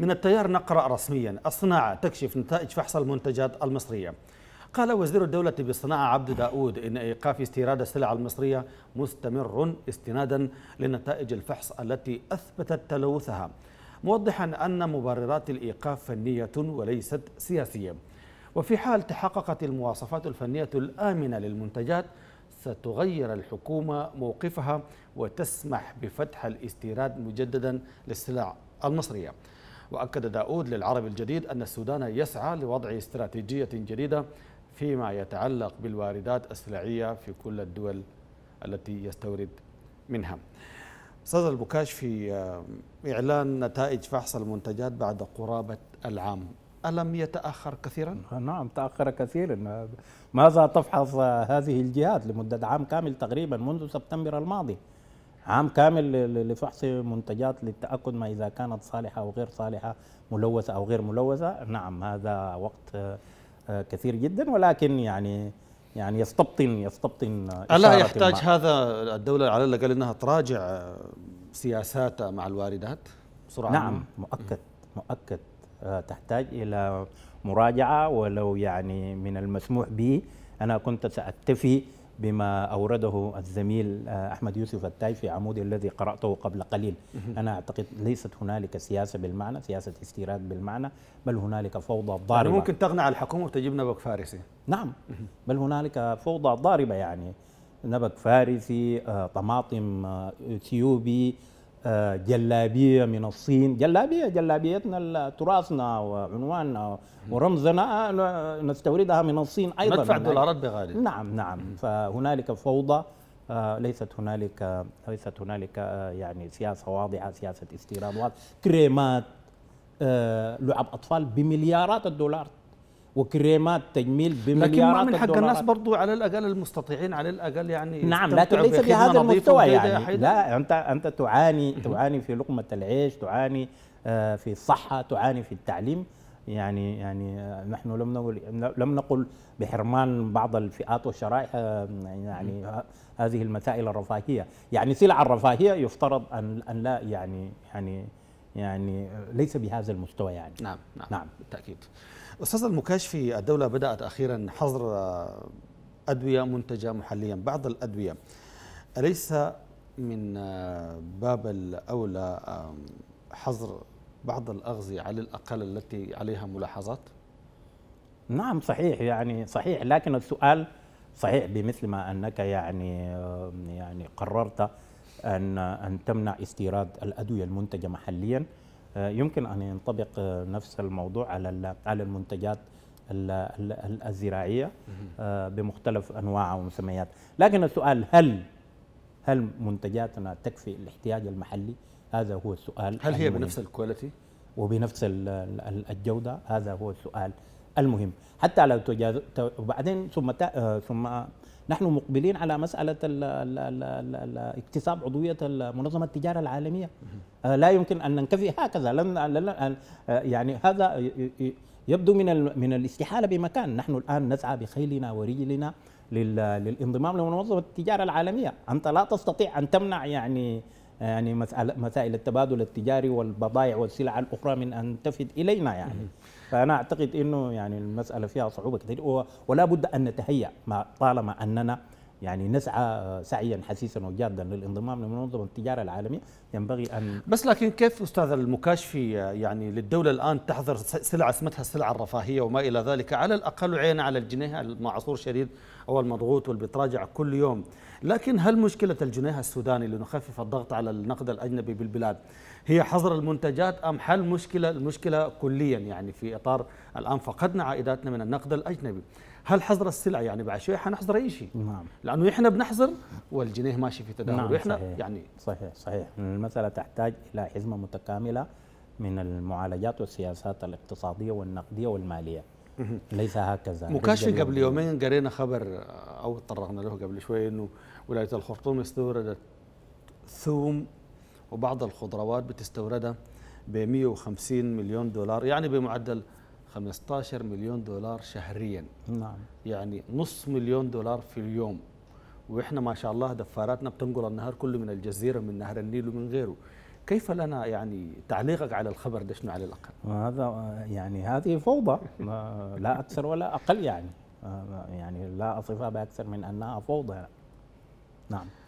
من التيار نقرأ رسميا الصناعة تكشف نتائج فحص المنتجات المصرية قال وزير الدولة بالصناعة عبد داود إن إيقاف استيراد السلع المصرية مستمر استنادا لنتائج الفحص التي أثبتت تلوثها موضحا أن مبررات الإيقاف فنية وليست سياسية وفي حال تحققت المواصفات الفنية الآمنة للمنتجات ستغير الحكومة موقفها وتسمح بفتح الاستيراد مجددا للسلع المصرية وأكد داود للعرب الجديد أن السودان يسعى لوضع استراتيجية جديدة فيما يتعلق بالواردات السلعية في كل الدول التي يستورد منها صدر البكاش في آه، إعلان نتائج فحص المنتجات بعد قرابة العام ألم يتأخر كثيرا؟ نعم تأخر كثيرا ماذا تفحص هذه الجهات لمدة عام كامل تقريبا منذ سبتمبر الماضي عام كامل لفحص منتجات للتاكد ما اذا كانت صالحه او غير صالحه ملوثه او غير ملوثه نعم هذا وقت آه، كثير جدا ولكن يعني يعني يستبطن يستبطن الا يحتاج المعرفة. هذا الدوله على الاقل انها تراجع آه، سياساتها مع الواردات بسرعه نعم مؤكد مؤكد آه، تحتاج الى مراجعه ولو يعني من المسموح به انا كنت ساكتفي بما أورده الزميل آه، أحمد يوسف التايفي عمودي الذي قرأته قبل قليل أنا أعتقد ليست هنالك سياسة بالمعنى سياسة استيراد بالمعنى بل هنالك فوضى ضاربة يعني ممكن تقنع الحكومة وتجيب نبك فارسي نعم بل هنالك فوضى ضاربة يعني نبك فارسي آه، طماطم آه، اثيوبي جلابيه من الصين جلابيه جلابيتنا تراثنا وعنواننا ورمزنا نستوردها من الصين ايضا ندفع الدولارات بغالي نعم نعم فهنالك فوضى آه، ليست هنالك آه، ليست هنالك آه، يعني سياسه واضحه سياسه استيراد كريمات لعب اطفال بمليارات الدولارات وكريمات تجميل بمليارات لكن ما من حق الناس برضو على الاقل المستطيعين على الاقل يعني نعم لكن ليس بهذا المستوى يعني لا انت انت تعاني تعاني في لقمه العيش تعاني آه، في الصحه تعاني في التعليم يعني يعني آه، نحن لم نقل لم نقل بحرمان بعض الفئات والشرائح آه، يعني هذه المسائل الرفاهيه يعني سلع الرفاهيه يفترض ان ان لا يعني يعني يعني ليس بهذا المستوى يعني نعم نعم, نعم. بالتأكيد أستاذ المكاشفي الدولة بدأت أخيرا حظر أدوية منتجة محليا بعض الأدوية أليس من باب الأولى حظر بعض الأغذية على الأقل التي عليها ملاحظات؟ نعم صحيح يعني صحيح لكن السؤال صحيح بمثل ما أنك يعني يعني قررت أن أن تمنع استيراد الأدوية المنتجة محليا آه، يمكن أن ينطبق آه، نفس الموضوع على على المنتجات الزراعية آه، بمختلف أنواعها ومسميات لكن السؤال هل هل منتجاتنا تكفي الاحتياج المحلي هذا هو السؤال هل هي بنفس الكواليتي وبنفس الجودة هذا هو السؤال المهم حتى لو تجاز وبعدين ثم آه، ثم نحن مقبلين على مسألة اكتساب عضوية منظمة التجارة العالمية آه، لا يمكن أن ننكفي هكذا لن آه، يعني هذا يبدو من من الاستحالة بمكان نحن الآن نسعى بخيلنا ورجلنا للانضمام لمنظمة التجارة العالمية أنت لا تستطيع أن تمنع يعني يعني مسائل التبادل التجاري والبضائع والسلع الاخرى من ان تفد الينا يعني فانا اعتقد انه يعني المساله فيها صعوبه كثير ولا بد ان نتهيأ ما طالما اننا يعني نسعى آه، سعيا حسيسا وجادا للانضمام لمنظمه التجاره العالميه ينبغي ان بس لكن كيف استاذ المكاشفي آه، يعني للدوله الان تحظر سلعه اسمتها السلعه الرفاهيه وما الى ذلك على الاقل عين على الجنيه المعصور شديد او المضغوط واللي بيتراجع كل يوم لكن هل مشكله الجنيه السوداني لنخفف الضغط على النقد الاجنبي بالبلاد هي حظر المنتجات ام حل مشكله المشكله كليا يعني في اطار الان فقدنا عائداتنا من النقد الاجنبي هل حظر السلع يعني بعد شوي حنحظر اي شيء نعم لانه احنا بنحظر والجنيه ماشي في تداول نعم واحنا صحيح يعني صحيح صحيح المساله تحتاج الى حزمه متكامله من المعالجات والسياسات الاقتصاديه والنقديه والماليه ليس هكذا مكاشف قبل يومين قرينا خبر او تطرقنا له قبل شوي انه ولايه الخرطوم استوردت ثوم وبعض الخضروات بتستوردها ب 150 مليون دولار يعني بمعدل 15 مليون دولار شهريا نعم يعني نص مليون دولار في اليوم واحنا ما شاء الله دفاراتنا بتنقل النهار كله من الجزيره من نهر النيل ومن غيره كيف لنا يعني تعليقك على الخبر ده شنو على الاقل؟ هذا يعني هذه فوضى لا اكثر ولا اقل يعني يعني لا اصفها باكثر من انها فوضى نعم